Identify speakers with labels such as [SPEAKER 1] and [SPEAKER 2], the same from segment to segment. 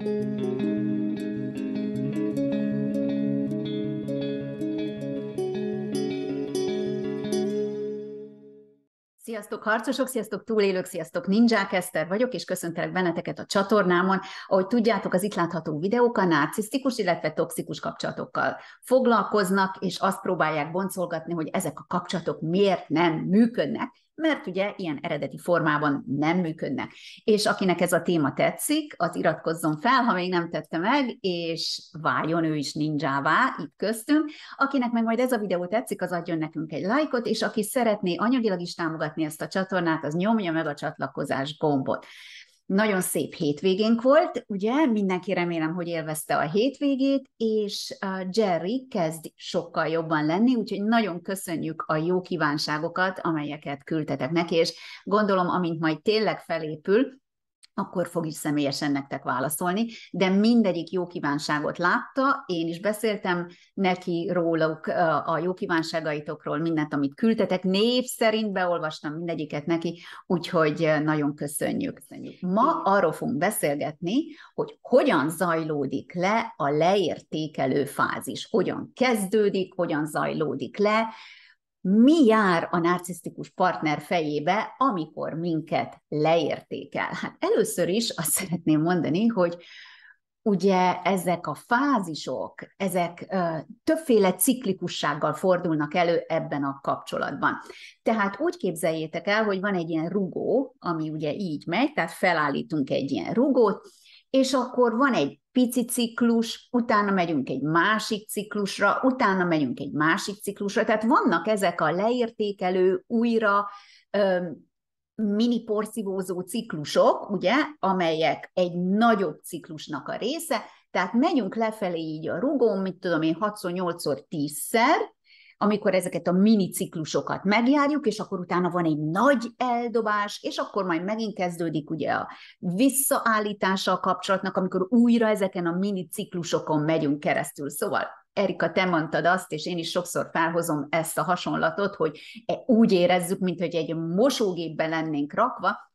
[SPEAKER 1] Sziasztok harcosok, sziasztok túlélők, sziasztok ninják, Eszter vagyok, és köszöntelek benneteket a csatornámon. Ahogy tudjátok, az itt látható videók a narcisztikus, illetve toxikus kapcsolatokkal foglalkoznak, és azt próbálják boncolgatni, hogy ezek a kapcsolatok miért nem működnek mert ugye ilyen eredeti formában nem működnek. És akinek ez a téma tetszik, az iratkozzon fel, ha még nem tette meg, és váljon ő is ninjává itt köztünk. Akinek meg majd ez a videó tetszik, az adjon nekünk egy lájkot, és aki szeretné anyagilag is támogatni ezt a csatornát, az nyomja meg a csatlakozás gombot. Nagyon szép hétvégénk volt, ugye? Mindenki remélem, hogy élvezte a hétvégét, és Jerry kezd sokkal jobban lenni, úgyhogy nagyon köszönjük a jó kívánságokat, amelyeket küldtetek neki, és gondolom, amint majd tényleg felépül, akkor fog is személyesen nektek válaszolni, de mindegyik jó kívánságot látta, én is beszéltem neki róluk a jó kívánságaitokról, mindent, amit küldtetek, név szerint beolvastam mindegyiket neki, úgyhogy nagyon köszönjük. köszönjük. Ma arról fogunk beszélgetni, hogy hogyan zajlódik le a leértékelő fázis, hogyan kezdődik, hogyan zajlódik le, mi jár a narcisztikus partner fejébe, amikor minket leértékel. Hát először is azt szeretném mondani, hogy ugye ezek a fázisok, ezek ö, többféle ciklikussággal fordulnak elő ebben a kapcsolatban. Tehát úgy képzeljétek el, hogy van egy ilyen rugó, ami ugye így megy, tehát felállítunk egy ilyen rugót, és akkor van egy pici ciklus, utána megyünk egy másik ciklusra, utána megyünk egy másik ciklusra, tehát vannak ezek a leértékelő, újra öm, mini porszívózó ciklusok, ugye, amelyek egy nagyobb ciklusnak a része, tehát megyünk lefelé így a rugón, mit tudom én, 6 8 10-szer, amikor ezeket a mini ciklusokat megjárjuk, és akkor utána van egy nagy eldobás, és akkor majd megint kezdődik ugye a visszaállítása a kapcsolatnak, amikor újra ezeken a mini ciklusokon megyünk keresztül. Szóval Erika, te mondtad azt, és én is sokszor felhozom ezt a hasonlatot, hogy e úgy érezzük, mintha egy mosógépben lennénk rakva,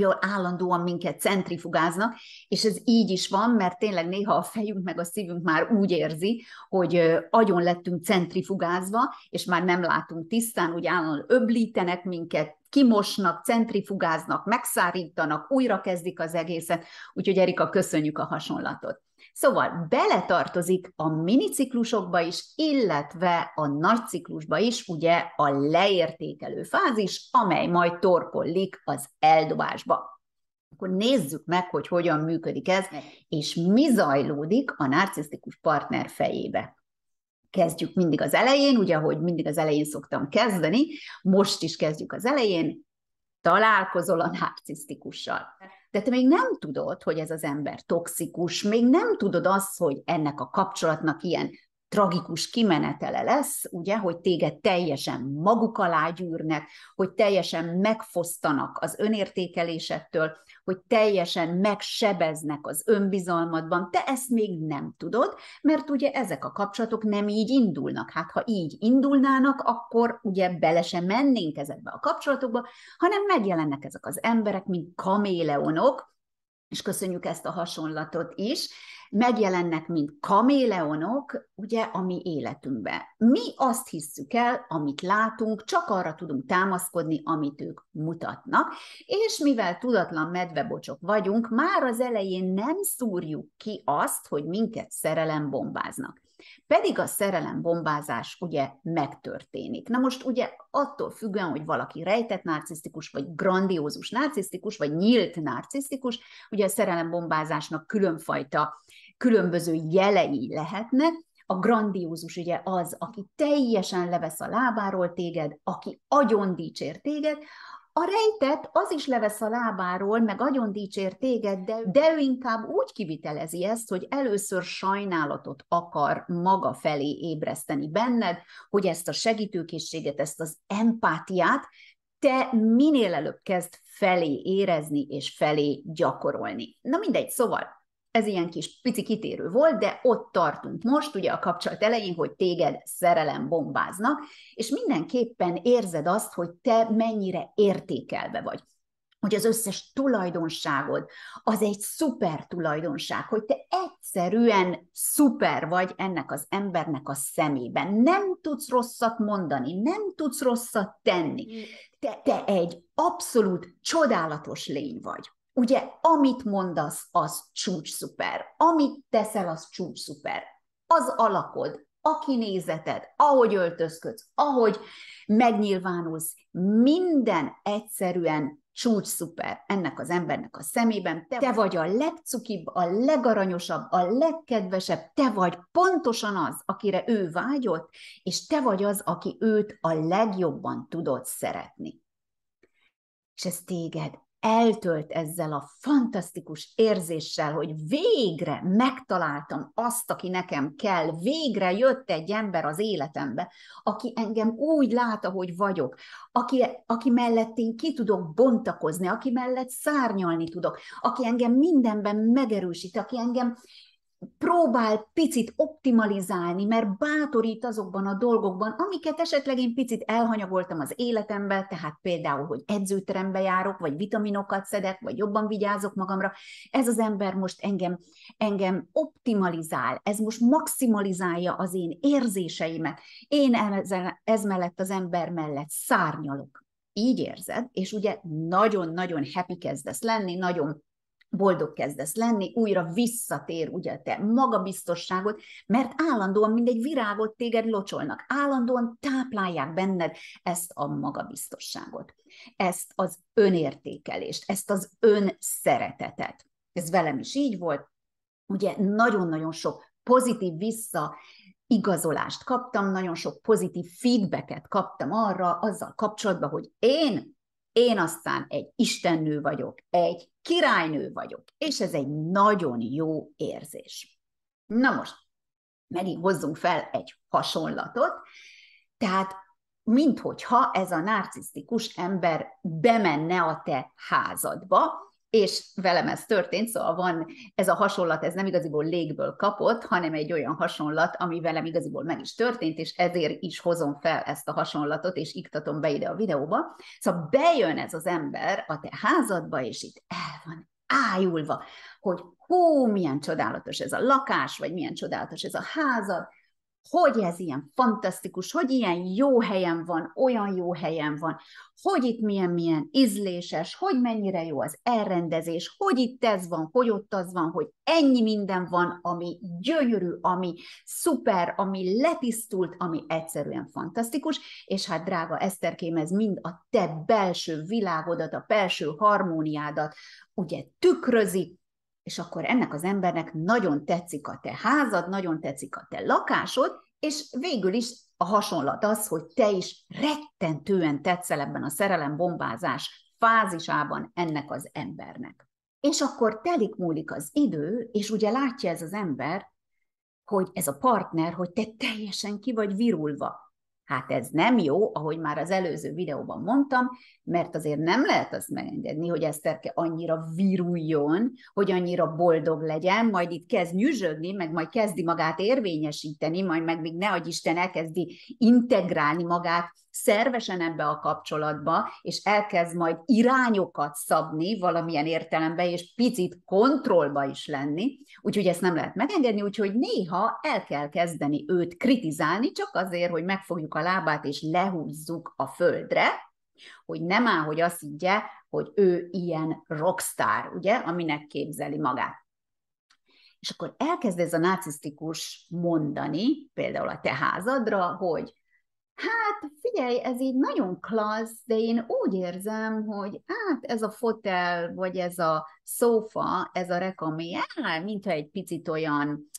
[SPEAKER 1] hogy állandóan minket centrifugáznak, és ez így is van, mert tényleg néha a fejünk meg a szívünk már úgy érzi, hogy agyon lettünk centrifugázva, és már nem látunk tisztán, úgy állandóan öblítenek minket, kimosnak, centrifugáznak, megszárítanak, újra kezdik az egészet. Úgyhogy Erika, köszönjük a hasonlatot. Szóval beletartozik a miniciklusokba is, illetve a nagy ciklusba is ugye a leértékelő fázis, amely majd torkollik az eldobásba. Akkor nézzük meg, hogy hogyan működik ez, és mi zajlódik a narcisztikus partner fejébe kezdjük mindig az elején, ugye, ahogy mindig az elején szoktam kezdeni, most is kezdjük az elején, találkozol a narcisztikussal de te még nem tudod, hogy ez az ember toxikus, még nem tudod azt, hogy ennek a kapcsolatnak ilyen tragikus kimenetele lesz, ugye, hogy téged teljesen maguk alá gyűrnek, hogy teljesen megfosztanak az önértékelésettől, hogy teljesen megsebeznek az önbizalmadban, te ezt még nem tudod, mert ugye ezek a kapcsolatok nem így indulnak. Hát ha így indulnának, akkor ugye bele sem mennénk ezekbe a kapcsolatokba, hanem megjelennek ezek az emberek, mint kaméleonok, és köszönjük ezt a hasonlatot is, megjelennek, mint kaméleonok, ugye, a mi életünkben. Mi azt hisszük el, amit látunk, csak arra tudunk támaszkodni, amit ők mutatnak, és mivel tudatlan medvebocsok vagyunk, már az elején nem szúrjuk ki azt, hogy minket szerelem bombáznak. Pedig a szerelem bombázás ugye megtörténik. Na most ugye attól függően, hogy valaki rejtett narcisztikus, vagy grandiózus narcisztikus, vagy nyílt narcisztikus, ugye a szerelem bombázásnak különfajta különböző jelei lehetnek, a grandiózus ugye az, aki teljesen levesz a lábáról téged, aki agyon dicsér téged, a rejtett az is levesz a lábáról, meg agyon dicsér téged, de, de ő inkább úgy kivitelezi ezt, hogy először sajnálatot akar maga felé ébreszteni benned, hogy ezt a segítőkészséget, ezt az empátiát te minél előbb kezd felé érezni és felé gyakorolni. Na mindegy, szóval ez ilyen kis pici kitérő volt, de ott tartunk most, ugye a kapcsolat elején, hogy téged szerelem bombáznak, és mindenképpen érzed azt, hogy te mennyire értékelve vagy hogy az összes tulajdonságod az egy szuper tulajdonság, hogy te egyszerűen szuper vagy ennek az embernek a szemében. Nem tudsz rosszat mondani, nem tudsz rosszat tenni. Mm. Te, te egy abszolút csodálatos lény vagy. Ugye, amit mondasz, az csúcs szuper. Amit teszel, az csúcs szuper. Az alakod, a kinézeted, ahogy öltözködsz, ahogy megnyilvánulsz, minden egyszerűen csúcs szuper ennek az embernek a szemében. Te, te vagy a legcukibb, a legaranyosabb, a legkedvesebb, te vagy pontosan az, akire ő vágyott, és te vagy az, aki őt a legjobban tudod szeretni. És ez téged eltölt ezzel a fantasztikus érzéssel, hogy végre megtaláltam azt, aki nekem kell, végre jött egy ember az életembe, aki engem úgy lát, ahogy vagyok, aki, aki mellett én ki tudok bontakozni, aki mellett szárnyalni tudok, aki engem mindenben megerősít, aki engem próbál picit optimalizálni, mert bátorít azokban a dolgokban, amiket esetleg én picit elhanyagoltam az életembe, tehát például, hogy edzőterembe járok, vagy vitaminokat szedek, vagy jobban vigyázok magamra. Ez az ember most engem, engem optimalizál, ez most maximalizálja az én érzéseimet. Én ezen, ez mellett az ember mellett szárnyalok. Így érzed, és ugye nagyon-nagyon happy kezdesz lenni, nagyon boldog kezdesz lenni, újra visszatér ugye te magabiztosságot, mert állandóan mindegy virágot téged locsolnak, állandóan táplálják benned ezt a magabiztosságot, ezt az önértékelést, ezt az önszeretetet. Ez velem is így volt, ugye nagyon-nagyon sok pozitív vissza igazolást kaptam, nagyon sok pozitív feedbacket kaptam arra azzal kapcsolatban, hogy én én aztán egy istennő vagyok, egy királynő vagyok, és ez egy nagyon jó érzés. Na most, megint hozzunk fel egy hasonlatot, tehát minthogyha ez a narcisztikus ember bemenne a te házadba, és velem ez történt, szóval van ez a hasonlat, ez nem igaziból légből kapott, hanem egy olyan hasonlat, ami velem igaziból meg is történt, és ezért is hozom fel ezt a hasonlatot, és iktatom be ide a videóba. Szóval bejön ez az ember a te házadba, és itt el van ájulva, hogy hú, milyen csodálatos ez a lakás, vagy milyen csodálatos ez a házad, hogy ez ilyen fantasztikus, hogy ilyen jó helyen van, olyan jó helyen van, hogy itt milyen-milyen ízléses, hogy mennyire jó az elrendezés, hogy itt ez van, hogy ott az van, hogy ennyi minden van, ami gyönyörű, ami szuper, ami letisztult, ami egyszerűen fantasztikus, és hát drága Eszterkém, ez mind a te belső világodat, a belső harmóniádat ugye tükrözi, és akkor ennek az embernek nagyon tetszik a te házad, nagyon tetszik a te lakásod, és végül is a hasonlat az, hogy te is rettentően tetszel ebben a szerelembombázás bombázás fázisában ennek az embernek. És akkor telik múlik az idő, és ugye látja ez az ember, hogy ez a partner, hogy te teljesen ki vagy virulva. Hát ez nem jó, ahogy már az előző videóban mondtam, mert azért nem lehet azt megengedni, hogy Eszterke annyira viruljon, hogy annyira boldog legyen, majd itt kezd nyüzsögni, meg majd kezdi magát érvényesíteni, majd meg még ne agy Isten elkezdi integrálni magát szervesen ebbe a kapcsolatba, és elkezd majd irányokat szabni valamilyen értelemben, és picit kontrollba is lenni. Úgyhogy ezt nem lehet megengedni, úgyhogy néha el kell kezdeni őt kritizálni, csak azért, hogy megfogjuk a lábát, és lehúzzuk a földre, hogy nem áll, hogy azt higgye, hogy ő ilyen rockstar, ugye, aminek képzeli magát. És akkor elkezd ez a narcisztikus mondani, például a te házadra, hogy hát figyelj, ez így nagyon klassz, de én úgy érzem, hogy hát ez a fotel, vagy ez a szófa, ez a rekamé, mintha egy picit olyan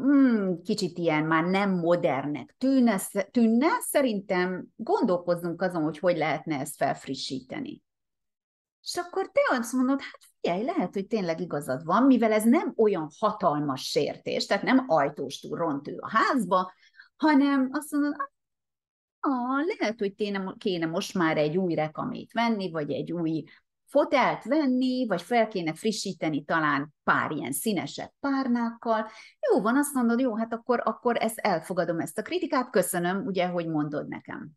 [SPEAKER 1] mm, kicsit ilyen már nem modernnek tűnne, tűnne, szerintem gondolkozzunk azon, hogy hogy lehetne ezt felfrissíteni. És akkor te azt mondod, hát figyelj, lehet, hogy tényleg igazad van, mivel ez nem olyan hatalmas sértés, tehát nem ajtóstúl ő a házba, hanem azt mondod, ah, ah lehet, hogy téne, kéne most már egy új rekamét venni, vagy egy új fotelt venni, vagy fel kéne frissíteni talán pár ilyen színesebb párnákkal. Jó van, azt mondod, jó, hát akkor, akkor ezt elfogadom, ezt a kritikát, köszönöm, ugye, hogy mondod nekem.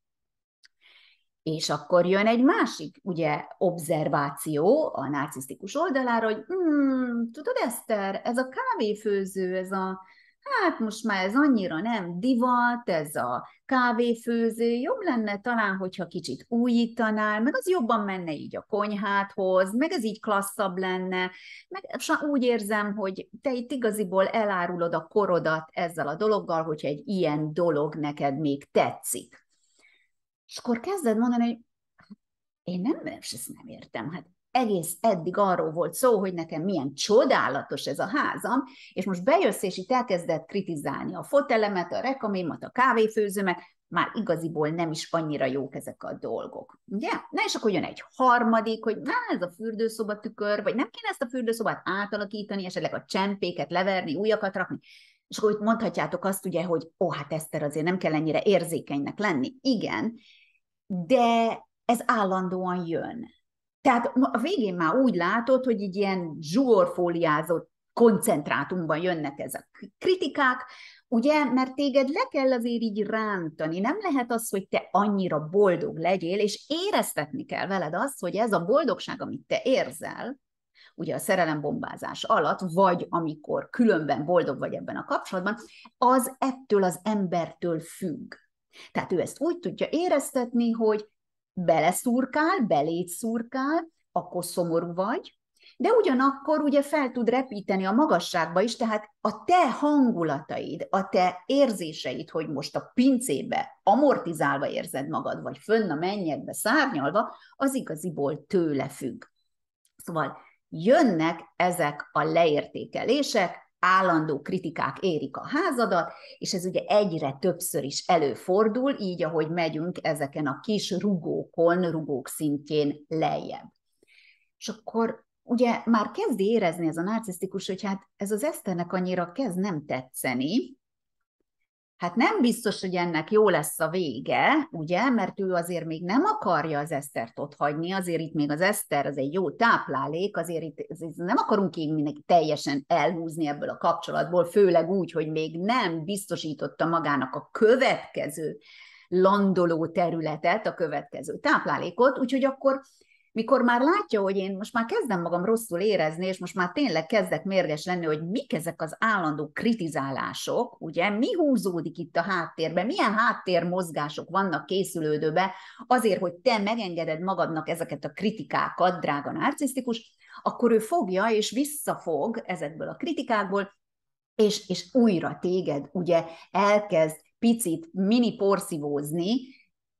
[SPEAKER 1] És akkor jön egy másik, ugye, observáció a narcisztikus oldalára, hogy hmm, tudod, Eszter, ez a kávéfőző, ez a, hát most már ez annyira nem divat, ez a kávéfőző, jobb lenne talán, hogyha kicsit újítanál, meg az jobban menne így a konyháthoz, meg ez így klasszabb lenne, meg úgy érzem, hogy te itt igaziból elárulod a korodat ezzel a dologgal, hogyha egy ilyen dolog neked még tetszik. És akkor kezded mondani, hogy én nem, és ezt nem értem, hát egész eddig arról volt szó, hogy nekem milyen csodálatos ez a házam, és most bejössz, és itt elkezdett kritizálni a fotelemet, a rekamémat, a kávéfőzőmet, már igaziból nem is annyira jók ezek a dolgok. Ugye? Na és akkor jön egy harmadik, hogy na, ez a fürdőszoba tükör, vagy nem kéne ezt a fürdőszobát átalakítani, esetleg a csempéket leverni, újakat rakni. És akkor itt mondhatjátok azt ugye, hogy ó, oh, hát Eszter, azért nem kell ennyire érzékenynek lenni. Igen, de ez állandóan jön. Tehát a végén már úgy látod, hogy így ilyen zsúorfóliázott koncentrátumban jönnek ezek a kritikák, ugye, mert téged le kell azért így rántani, nem lehet az, hogy te annyira boldog legyél, és éreztetni kell veled azt, hogy ez a boldogság, amit te érzel, ugye a szerelembombázás alatt, vagy amikor különben boldog vagy ebben a kapcsolatban, az ettől az embertől függ. Tehát ő ezt úgy tudja éreztetni, hogy beleszurkál, beléd szurkál, akkor szomorú vagy, de ugyanakkor ugye fel tud repíteni a magasságba is, tehát a te hangulataid, a te érzéseid, hogy most a pincébe amortizálva érzed magad, vagy fönn a mennyekbe szárnyalva, az igaziból tőle függ. Szóval jönnek ezek a leértékelések, állandó kritikák érik a házadat, és ez ugye egyre többször is előfordul, így ahogy megyünk ezeken a kis rugókon, rugók szintjén lejjebb. És akkor ugye már kezdi érezni ez a narcisztikus, hogy hát ez az Eszternek annyira kezd nem tetszeni, hát nem biztos, hogy ennek jó lesz a vége, ugye, mert ő azért még nem akarja az Esztert ott hagyni, azért itt még az Eszter az egy jó táplálék, azért itt azért nem akarunk így mindenki teljesen elhúzni ebből a kapcsolatból, főleg úgy, hogy még nem biztosította magának a következő landoló területet, a következő táplálékot, úgyhogy akkor mikor már látja, hogy én most már kezdem magam rosszul érezni, és most már tényleg kezdek mérges lenni, hogy mik ezek az állandó kritizálások, ugye, mi húzódik itt a háttérben, milyen háttérmozgások vannak készülődőbe, azért, hogy te megengeded magadnak ezeket a kritikákat, drága narcisztikus, akkor ő fogja és visszafog ezekből a kritikákból, és, és újra téged ugye elkezd picit mini porszivózni,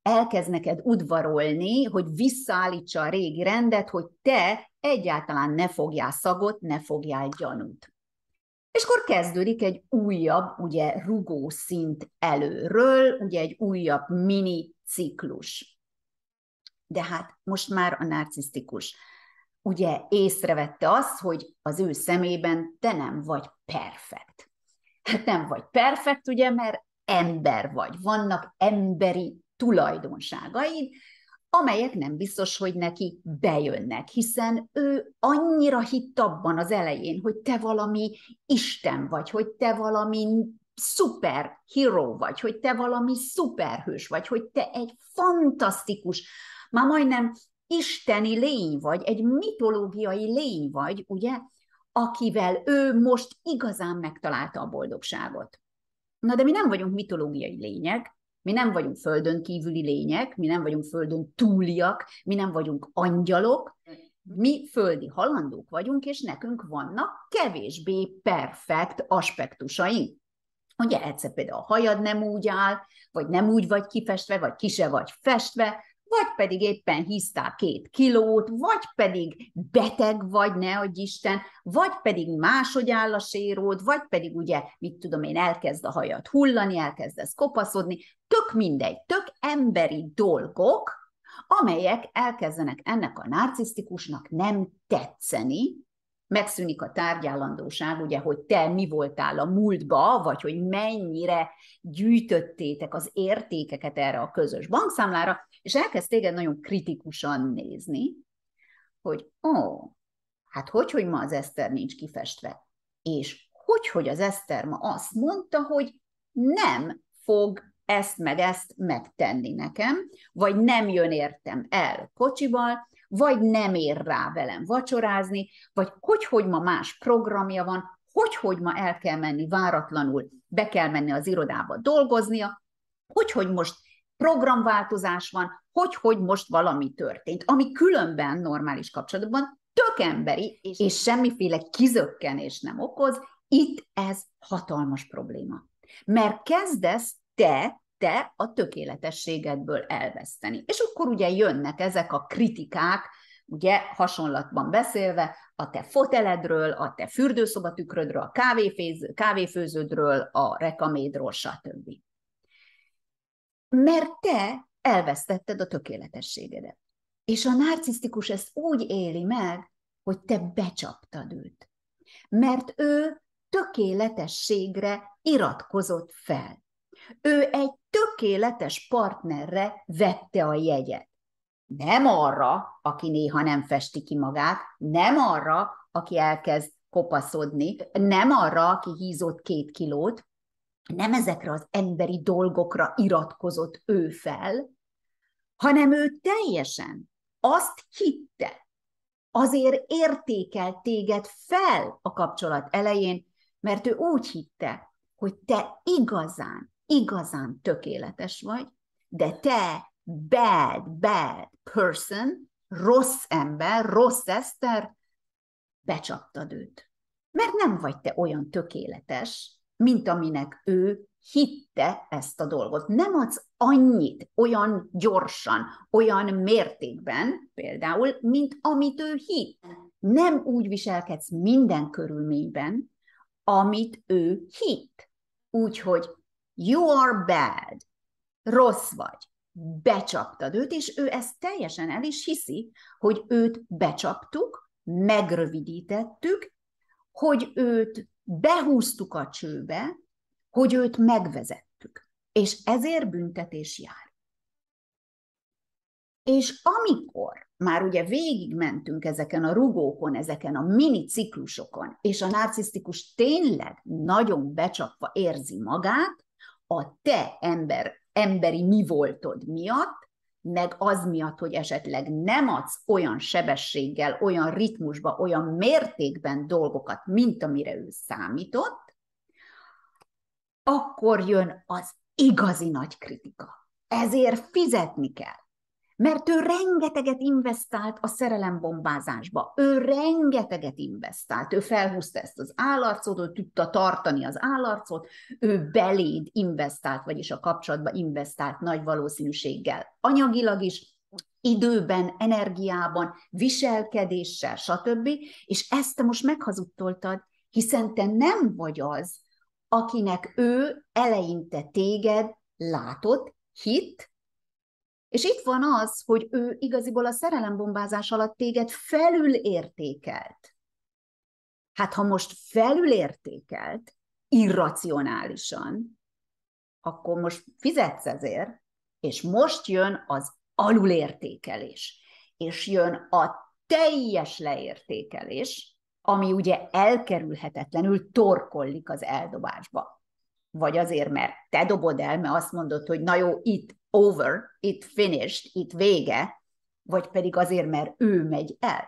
[SPEAKER 1] elkezd neked udvarolni, hogy visszaállítsa a régi rendet, hogy te egyáltalán ne fogjál szagot, ne fogjál gyanút. És akkor kezdődik egy újabb, ugye rugó szint előről, ugye egy újabb mini ciklus. De hát most már a narcisztikus ugye észrevette azt, hogy az ő szemében te nem vagy perfekt. Hát nem vagy perfekt, ugye, mert ember vagy, vannak emberi tulajdonságaid, amelyek nem biztos, hogy neki bejönnek, hiszen ő annyira hitt abban az elején, hogy te valami Isten vagy, hogy te valami szuper hero vagy, hogy te valami szuperhős vagy, hogy te egy fantasztikus, már majdnem isteni lény vagy, egy mitológiai lény vagy, ugye, akivel ő most igazán megtalálta a boldogságot. Na de mi nem vagyunk mitológiai lények, mi nem vagyunk földön kívüli lények, mi nem vagyunk földön túliak, mi nem vagyunk angyalok, mi földi halandók vagyunk, és nekünk vannak kevésbé perfekt aspektusaink. Ugye egyszer például a hajad nem úgy áll, vagy nem úgy vagy kifestve, vagy kise vagy festve, vagy pedig éppen hisztál két kilót, vagy pedig beteg vagy, ne hogy Isten, vagy pedig máshogy áll a séród, vagy pedig ugye, mit tudom én, elkezd a hajat hullani, elkezdesz kopaszodni, tök mindegy, tök emberi dolgok, amelyek elkezdenek ennek a narcisztikusnak nem tetszeni, megszűnik a tárgyállandóság, ugye, hogy te mi voltál a múltba, vagy hogy mennyire gyűjtöttétek az értékeket erre a közös bankszámlára, és elkezd téged nagyon kritikusan nézni, hogy ó, hát hogy, hogy ma az Eszter nincs kifestve, és hogy, hogy az Eszter ma azt mondta, hogy nem fog ezt meg ezt megtenni nekem, vagy nem jön értem el kocsival, vagy nem ér rá velem vacsorázni, vagy hogy, hogy ma más programja van, hogy, hogy ma el kell menni váratlanul, be kell menni az irodába dolgoznia, hogy, hogy most programváltozás van, hogy, hogy most valami történt, ami különben normális kapcsolatban tök emberi, és, és semmiféle kizökkenés nem okoz, itt ez hatalmas probléma. Mert kezdesz te, te a tökéletességedből elveszteni. És akkor ugye jönnek ezek a kritikák, ugye hasonlatban beszélve, a te foteledről, a te fürdőszobatükrödről, a kávéfőződről, a rekamédról, stb mert te elvesztetted a tökéletességedet. És a narcisztikus ezt úgy éli meg, hogy te becsaptad őt. Mert ő tökéletességre iratkozott fel. Ő egy tökéletes partnerre vette a jegyet. Nem arra, aki néha nem festi ki magát, nem arra, aki elkezd kopaszodni, nem arra, aki hízott két kilót, nem ezekre az emberi dolgokra iratkozott ő fel, hanem ő teljesen azt hitte, azért értékelt téged fel a kapcsolat elején, mert ő úgy hitte, hogy te igazán, igazán tökéletes vagy, de te bad, bad person, rossz ember, rossz eszter, becsaptad őt. Mert nem vagy te olyan tökéletes, mint aminek ő hitte ezt a dolgot. Nem adsz annyit olyan gyorsan, olyan mértékben például, mint amit ő hitt. Nem úgy viselkedsz minden körülményben, amit ő hitt. Úgyhogy you are bad, rossz vagy, becsaptad őt, és ő ezt teljesen el is hiszi, hogy őt becsaptuk, megrövidítettük, hogy őt behúztuk a csőbe, hogy őt megvezettük. És ezért büntetés jár. És amikor már ugye végigmentünk ezeken a rugókon, ezeken a mini ciklusokon, és a narcisztikus tényleg nagyon becsapva érzi magát, a te ember, emberi mi voltod miatt, meg az miatt, hogy esetleg nem adsz olyan sebességgel, olyan ritmusba, olyan mértékben dolgokat, mint amire ő számított, akkor jön az igazi nagy kritika. Ezért fizetni kell mert ő rengeteget investált a szerelembombázásba. Ő rengeteget investált. Ő felhúzta ezt az állarcot, ő tudta tartani az állarcot, ő beléd investált, vagyis a kapcsolatba investált nagy valószínűséggel. Anyagilag is, időben, energiában, viselkedéssel, stb. És ezt te most meghazudtoltad, hiszen te nem vagy az, akinek ő eleinte téged látott, hitt, és itt van az, hogy ő igaziból a szerelembombázás alatt téged felülértékelt. Hát ha most felülértékelt, irracionálisan, akkor most fizetsz ezért, és most jön az alulértékelés, és jön a teljes leértékelés, ami ugye elkerülhetetlenül torkollik az eldobásba. Vagy azért, mert te dobod el, mert azt mondod, hogy na jó, itt over, itt finished, itt vége, vagy pedig azért, mert ő megy el.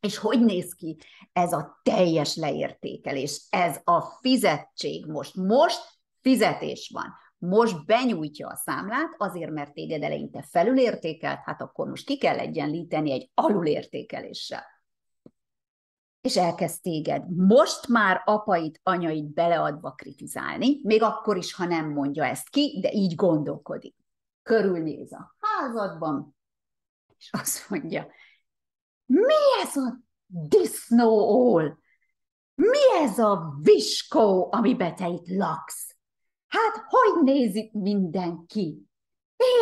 [SPEAKER 1] És hogy néz ki ez a teljes leértékelés, ez a fizetség most? Most fizetés van. Most benyújtja a számlát, azért, mert téged eleinte felülértékelt, hát akkor most ki kell egyenlíteni egy alulértékeléssel. És elkezd téged most már apait, anyait beleadva kritizálni, még akkor is, ha nem mondja ezt ki, de így gondolkodik körülnéz a házadban, és azt mondja, mi ez a ól? Mi ez a viskó, ami te itt laksz? Hát hogy nézik mindenki?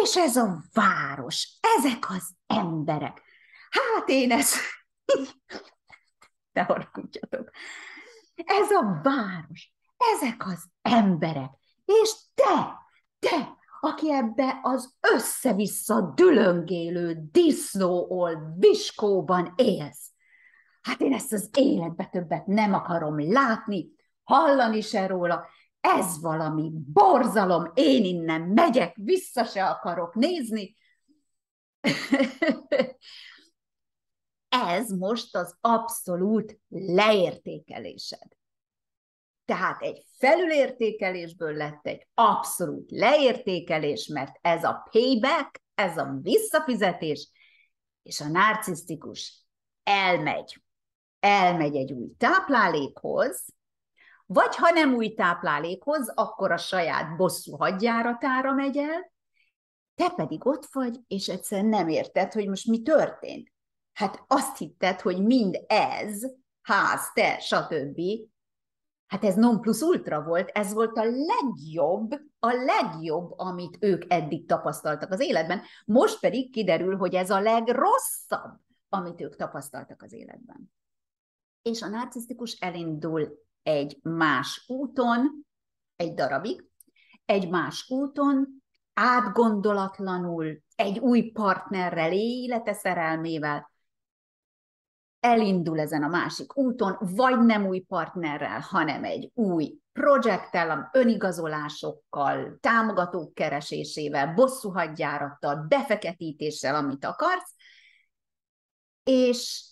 [SPEAKER 1] És ez a város, ezek az emberek. Hát én ez... Te haragudjatok. Ez a város, ezek az emberek, és te, te, aki ebbe az össze-vissza dülöngélő disznóol viskóban élsz. Hát én ezt az életbe többet nem akarom látni, hallani se róla, ez valami borzalom, én innen megyek, vissza se akarok nézni. ez most az abszolút leértékelésed. Tehát egy felülértékelésből lett egy abszolút leértékelés, mert ez a payback, ez a visszafizetés, és a narcisztikus elmegy. Elmegy egy új táplálékhoz, vagy ha nem új táplálékhoz, akkor a saját bosszú hadjáratára megy el, te pedig ott vagy, és egyszerűen nem érted, hogy most mi történt. Hát azt hitted, hogy mind ez, ház, te, stb. Hát ez non plus ultra volt, ez volt a legjobb, a legjobb, amit ők eddig tapasztaltak az életben. Most pedig kiderül, hogy ez a legrosszabb, amit ők tapasztaltak az életben. És a narcisztikus elindul egy más úton, egy darabig, egy más úton, átgondolatlanul, egy új partnerrel, élete szerelmével, elindul ezen a másik úton, vagy nem új partnerrel, hanem egy új projekttel, önigazolásokkal, támogatók keresésével, bosszúhagyjárattal, befeketítéssel, amit akarsz, és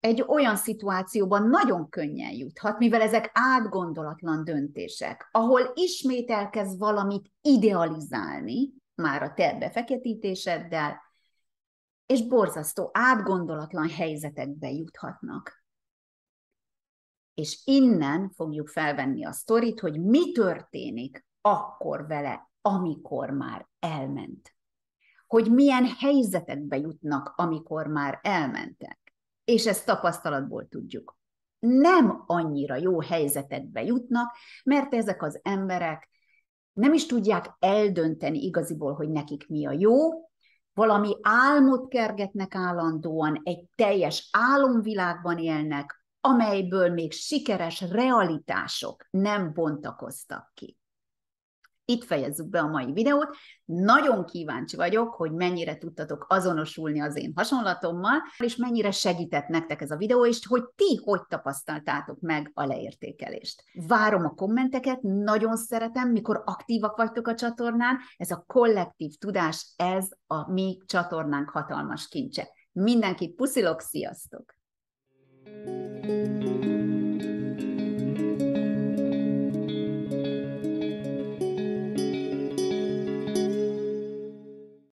[SPEAKER 1] egy olyan szituációban nagyon könnyen juthat, mivel ezek átgondolatlan döntések, ahol ismét elkezd valamit idealizálni, már a te befeketítéseddel, és borzasztó, átgondolatlan helyzetekbe juthatnak. És innen fogjuk felvenni a sztorit, hogy mi történik akkor vele, amikor már elment. Hogy milyen helyzetekbe jutnak, amikor már elmentek. És ezt tapasztalatból tudjuk. Nem annyira jó helyzetekbe jutnak, mert ezek az emberek nem is tudják eldönteni igaziból, hogy nekik mi a jó, valami álmot kergetnek állandóan, egy teljes álomvilágban élnek, amelyből még sikeres realitások nem bontakoztak ki. Itt fejezzük be a mai videót. Nagyon kíváncsi vagyok, hogy mennyire tudtatok azonosulni az én hasonlatommal, és mennyire segített nektek ez a videó, és hogy ti hogy tapasztaltátok meg a leértékelést. Várom a kommenteket, nagyon szeretem, mikor aktívak vagytok a csatornán. Ez a kollektív tudás, ez a mi csatornánk hatalmas kincse. Mindenkit puszilok, sziasztok! thank you